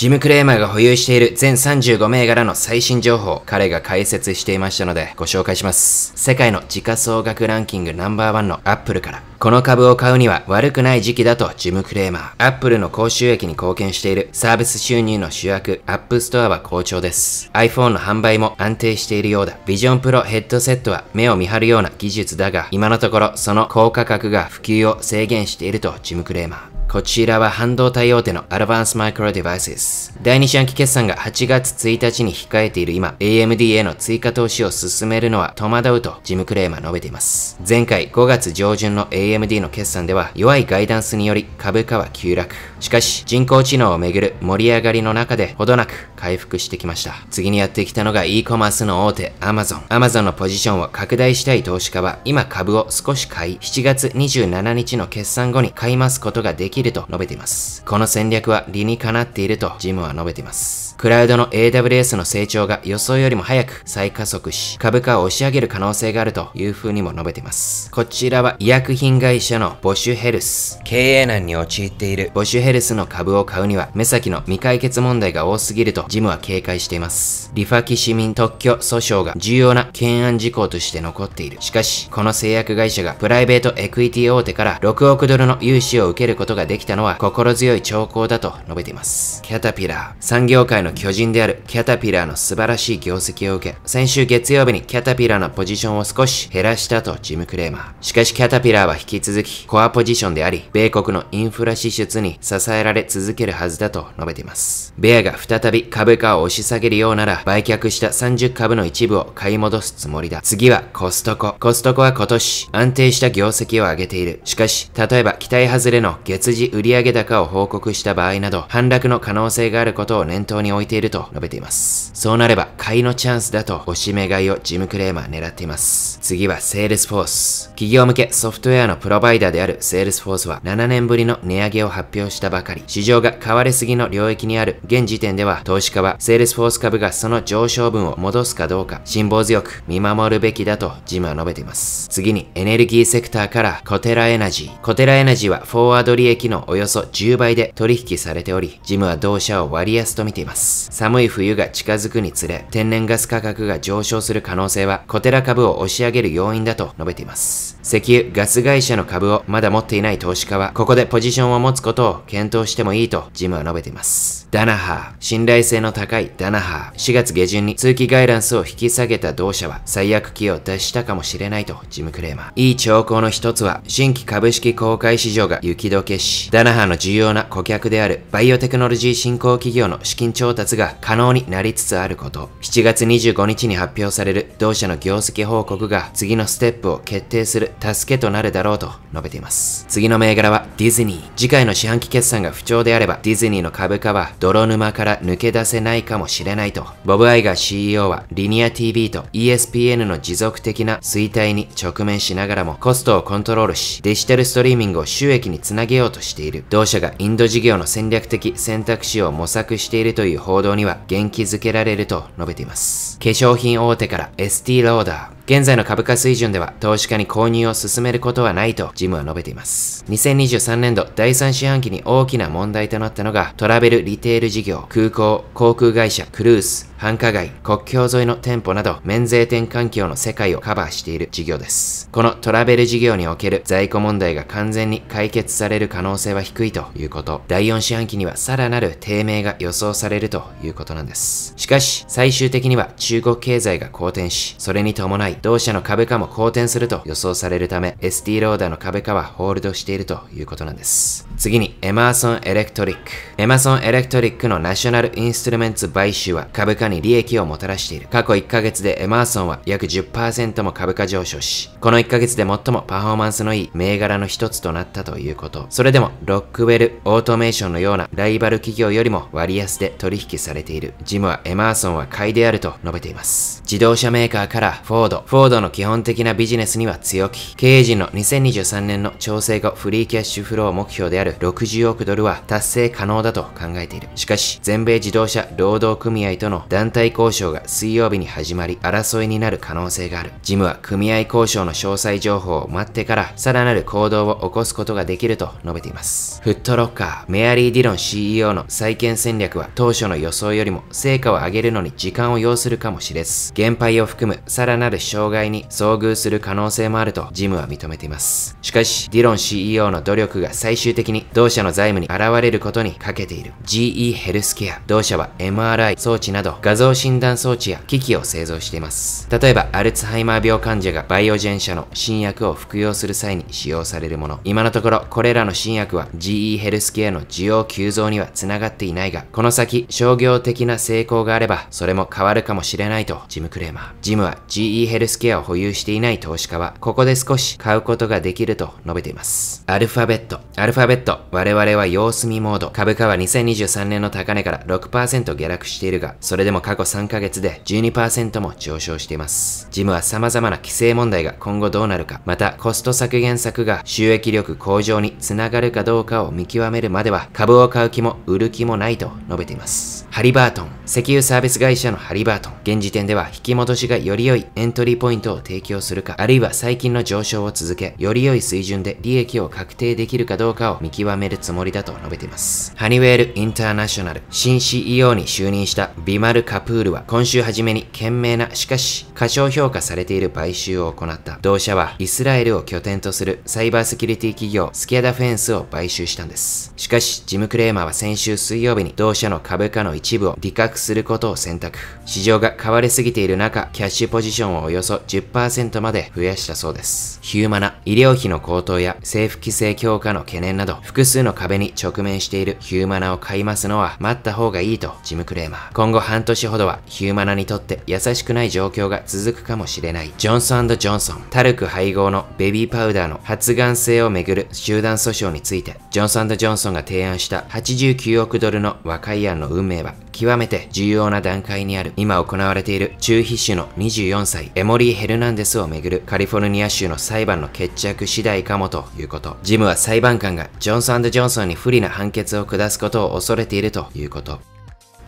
ジム・クレーマーが保有している全35銘柄の最新情報、彼が解説していましたのでご紹介します。世界の時価総額ランキングナンバーワンのアップルから。この株を買うには悪くない時期だとジム・クレーマー。アップルの高収益に貢献しているサービス収入の主役、アップストアは好調です。iPhone の販売も安定しているようだ。ビジョンプロヘッドセットは目を見張るような技術だが、今のところその高価格が普及を制限しているとジム・クレーマー。こちらは半導体大手のアドバンスマイクロデバイスです。第2四半期決算が8月1日に控えている今、AMD への追加投資を進めるのは戸惑うとジム・クレーマー述べています。前回5月上旬の AMD の決算では弱いガイダンスにより株価は急落。しかし人工知能をめぐる盛り上がりの中でほどなく回復してきました。次にやってきたのが e コマースの大手 Amazon。Amazon のポジションを拡大したい投資家は今株を少し買い、7月27日の決算後に買いますことができると述べています。この戦略は理にかなっているとジムは述べています。クラウドの AWS の成長が予想よりも早く再加速し、株価を押し上げる可能性があるという風にも述べています。こちらは医薬品会社のボシュヘルス。経営難に陥っているボシュヘルスの株を買うには、目先の未解決問題が多すぎるとジムは警戒しています。リファキ市民特許訴訟が重要な懸案事項として残っている。しかし、この製薬会社がプライベートエクイティ大手から6億ドルの融資を受けることができたのは心強い兆候だと述べています。キャタピラー、産業界のの巨人であるキャタピラーの素晴らしい業績を受け、先週月曜日にキャタピラーのポジションを少し減らしたとジム・クレーマー。しかしキャタピラーは引き続きコアポジションであり、米国のインフラ支出に支えられ続けるはずだと述べています。ベアが再び株価を押し下げるようなら、売却した30株の一部を買い戻すつもりだ。次はコストコ。コストコは今年安定した業績を上げている。しかし、例えば期待外れの月次売上高を報告した場合など、反落の可能性があることを念頭にに置いていると述べています。そうなれば、買いのチャンスだと、押し目買いをジムクレーマー狙っています。次は、セールスフォース。企業向けソフトウェアのプロバイダーであるセールスフォースは、7年ぶりの値上げを発表したばかり、市場が買われすぎの領域にある現時点では、投資家は、セールスフォース株がその上昇分を戻すかどうか、辛抱強く見守るべきだと、ジムは述べています。次に、エネルギーセクターからコテラエナジー。コテラエナジーはフォワード利益のおよそ10倍で取引されており、ジムは同社を割安と見ています。。寒い冬が近づくにつれ、天然ガス価格が上昇する可能性は、小寺株を押し上げる要因だと述べています。石油、ガス会社の株をまだ持っていない投資家は、ここでポジションを持つことを検討してもいいと、ジムは述べています。ダナハー、信頼性の高いダナハー、4月下旬に通期ガイランスを引き下げた同社は、最悪期を脱したかもしれないと、ジムクレーマー。いい兆候の一つは、新規株式公開市場が雪解けし、ダナハーの重要な顧客である、バイオテクノロジー振興企業の資金調調達が可能になりつつあること、7月25日に発表される同社の業績報告が次のステップを決定する助けとなるだろうと述べています。次の銘柄はディズニー。次回の四半期決算が不調であればディズニーの株価は泥沼から抜け出せないかもしれないと、ボブ・アイガー CEO はリニア TV と ESPN の持続的な衰退に直面しながらもコストをコントロールし、デジタルストリーミングを収益につなげようとしている。同社がインド事業の戦略的選択肢を模索しているという報道には元気づけられると述べています。化粧品大手から ST ローダー、現在の株価水準では投資家に購入を進めることはないとジムは述べています。2023年度第3四半期に大きな問題となったのがトラベルリテール事業、空港、航空会社、クルーズ、繁華街、国境沿いの店舗など免税店環境の世界をカバーしている事業です。このトラベル事業における在庫問題が完全に解決される可能性は低いということ。第4四半期にはさらなる低迷が予想されるということなんです。しかし、最終的には中国経済が好転し、それに伴い同社の株価も好転すると予想されるため、ST ローダーの株価はホールドしているということなんです。次に、エマーソン・エレクトリック。エマーソン・エレクトリックのナショナル・インストゥルメンツ買収は株価に利益をもたらしている。過去1ヶ月でエマーソンは約10%も株価上昇し、この1ヶ月で最もパフォーマンスのいい銘柄の一つとなったということ。それでも、ロックウェル・オートメーションのようなライバル企業よりも割安で取引されている。ジムはエマーソンは買いであると述べています。自動車メーカーからフォード、フォードの基本的なビジネスには強気。経営陣の2023年の調整後フリーキャッシュフロー目標である60億ドルは達成可能だと考えている。しかし、全米自動車労働組合との団体交渉が水曜日に始まり、争いになる可能性がある。ジムは組合交渉の詳細情報を待ってから、さらなる行動を起こすことができると述べています。フットロッカー、メアリー・ディロン CEO の再建戦略は当初の予想よりも成果を上げるのに時間を要するかもしれず、減配を含むさらなる障害に遭遇する可能性もあるとジムは認めています。しかし、ディロン CEO の努力が最終的に同社の財務に現れることにかけている GE ヘルスケア。同社は MRI 装置など画像診断装置や機器を製造しています。例えば、アルツハイマー病患者がバイオジェン社の新薬を服用する際に使用されるもの。今のところ、これらの新薬は GE ヘルスケアの需要急増にはつながっていないが、この先、商業的な成功があれば、それも変わるかもしれないと、ジムクレーマー。ジムは GE ヘルスケアルスケアを保有していない投資家は、ここで少し買うことができると述べています。アルファベット。アルファベット。我々は様子見モード。株価は2023年の高値から6%下落しているが、それでも過去3ヶ月で12%も上昇しています。ジムは様々な規制問題が今後どうなるか、またコスト削減策が収益力向上につながるかどうかを見極めるまでは、株を買う気も売る気もないと述べています。ハリバートン。石油サービス会社のハリバートン。現時点では引き戻しがより良いエントリーポイントを提供するか、あるいは最近の上昇を続け、より良い水準で利益を確定できるかどうかを見極めるつもりだと述べています。ハニウェル・インターナショナル、新 CEO に就任したビマル・カプールは、今週初めに懸命な、しかし、過小評価されている買収を行った。同社は、イスラエルを拠点とするサイバーセキュリティ企業、スキャダフェンスを買収したんです。しかし、ジム・クレーマーは先週水曜日に、同社の株価の一一部を利確することを選択。市場が変わりすぎている中、キャッシュポジションをおよそ10%まで増やしたそうです。ヒューマナ、医療費の高騰や政府規制強化の懸念など、複数の壁に直面しているヒューマナを買いますのは待った方がいいとジム・クレーマー。今後半年ほどはヒューマナにとって優しくない状況が続くかもしれない。ジョンソンジョンソン、タルク配合のベビーパウダーの発がん性をめぐる集団訴訟について、ジョンソンジョンソンが提案した89億ドルの和解案の運命はが極めて重要な段階にある今行われている中皮種の24歳エモリー・ヘルナンデスをめぐるカリフォルニア州の裁判の決着次第かもということジムは裁判官がジョンソンジョンソンに不利な判決を下すことを恐れているということ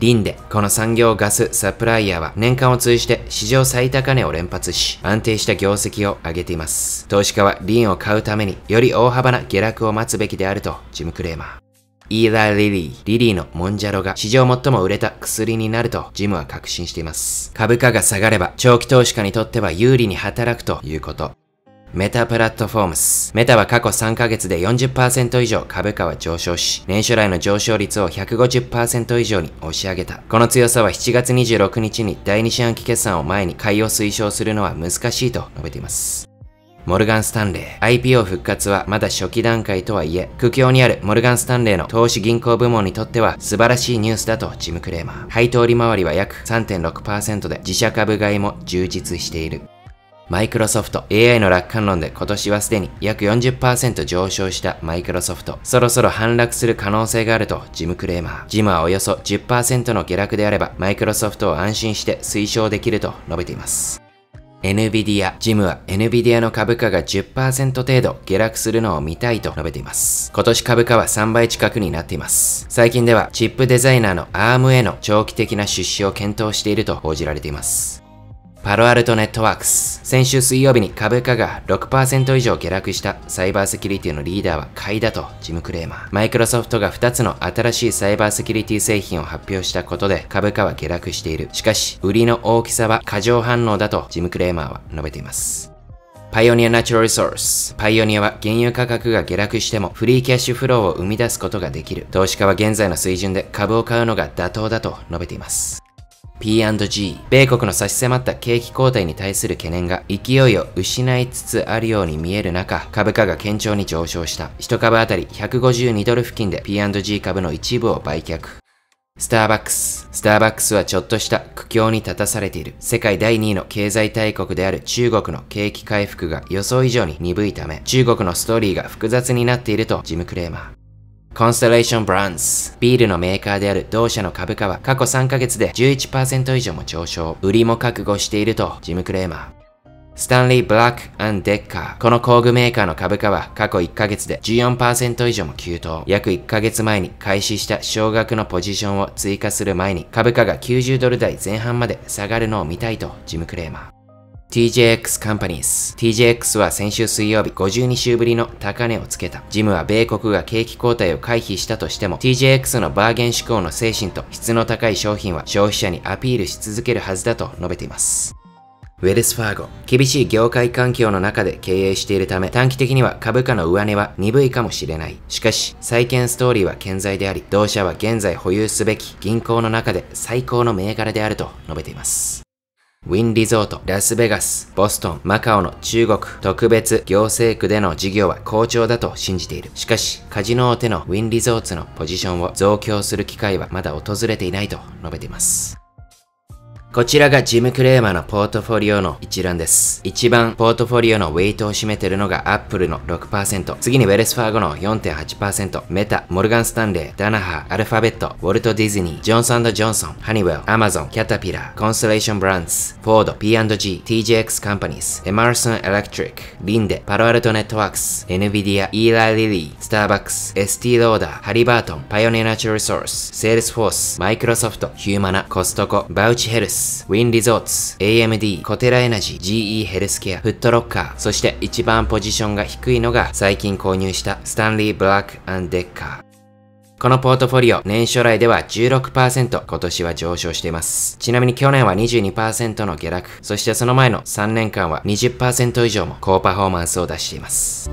リンデ、この産業ガスサプライヤーは年間を通じて史上最高値を連発し、安定した業績を上げています。投資家はリンを買うためにより大幅な下落を待つべきであると、ジム・クレーマー。イーラ・リリー、リリーのモンジャロが史上最も売れた薬になるとジムは確信しています。株価が下がれば長期投資家にとっては有利に働くということ。メタプラットフォームス。メタは過去3ヶ月で40%以上株価は上昇し、年初来の上昇率を150%以上に押し上げた。この強さは7月26日に第2四半期決算を前に買いを推奨するのは難しいと述べています。モルガン・スタンレー。IPO 復活はまだ初期段階とはいえ、苦境にあるモルガン・スタンレーの投資銀行部門にとっては素晴らしいニュースだとジム・クレーマー。配当利回りは約3.6%で自社株買いも充実している。マイクロソフト AI の楽観論で今年はすでに約40%上昇したマイクロソフトそろそろ反落する可能性があるとジム・クレーマージムはおよそ10%の下落であればマイクロソフトを安心して推奨できると述べています NVIDIA、ジムは NVIDIA の株価が10%程度下落するのを見たいと述べています。今年株価は3倍近くになっています。最近ではチップデザイナーの ARM への長期的な出資を検討していると報じられています。パロアルトネットワークス。先週水曜日に株価が6%以上下落したサイバーセキュリティのリーダーは買いだとジム・クレーマー。マイクロソフトが2つの新しいサイバーセキュリティ製品を発表したことで株価は下落している。しかし、売りの大きさは過剰反応だとジム・クレーマーは述べています。パイオニアナチュラルソース。パイオニアは原油価格が下落してもフリーキャッシュフローを生み出すことができる。投資家は現在の水準で株を買うのが妥当だと述べています。P&G、米国の差し迫った景気後退に対する懸念が勢いを失いつつあるように見える中、株価が堅調に上昇した。1株あたり152ドル付近で P&G 株の一部を売却。スターバックス。スターバックスはちょっとした苦境に立たされている。世界第2位の経済大国である中国の景気回復が予想以上に鈍いため、中国のストーリーが複雑になっているとジム・クレーマー。コンステレーション・ブランス。ビールのメーカーである同社の株価は過去3ヶ月で11%以上も上昇。売りも覚悟していると、ジム・クレーマー。スタンリー・ブラックデッカー。この工具メーカーの株価は過去1ヶ月で14%以上も急騰。約1ヶ月前に開始した少額のポジションを追加する前に株価が90ドル台前半まで下がるのを見たいとジム・クレーマー。TJX カンパニー s TJX は先週水曜日52週ぶりの高値をつけた。ジムは米国が景気後退を回避したとしても、TJX のバーゲン志向の精神と質の高い商品は消費者にアピールし続けるはずだと述べています。ウェルスファーゴ。厳しい業界環境の中で経営しているため、短期的には株価の上値は鈍いかもしれない。しかし、再建ストーリーは健在であり、同社は現在保有すべき銀行の中で最高の銘柄であると述べています。ウィンリゾート、ラスベガス、ボストン、マカオの中国特別行政区での事業は好調だと信じている。しかし、カジノ大手のウィンリゾーツのポジションを増強する機会はまだ訪れていないと述べています。こちらがジム・クレーマーのポートフォリオの一覧です。一番ポートフォリオのウェイトを占めてるのがアップルの6%、次にウェルスファーゴの4.8%、メタ、モルガン・スタンレー、ダナハ、アルファベット、ウォルト・ディズニー、ジョンソン・ジョンソン、ハニウェル、アマゾン、キャタピラー、コンストレーション・ブランズ、フォード、P&G、TJX カンパニス、エマーソン・エレクトリック、リンデ、パロアルト・ネットワークス、エヌビディア、イーライ・リリー、スターバックス、ST ローダー、ハリバートン、パイオニア・ナチュラル・ソース、セールスフォース、マイクロソフト、ヒューマナ、コストコ、バウチ・ヘルス、ウィンリゾーツ、AMD、コテラエナジー、GE ヘルスケア、フットロッカー、そして一番ポジションが低いのが最近購入したスタンリー・ブラックデッカー。このポートフォリオ、年初来では16%、今年は上昇しています。ちなみに去年は22%の下落、そしてその前の3年間は20%以上も高パフォーマンスを出しています。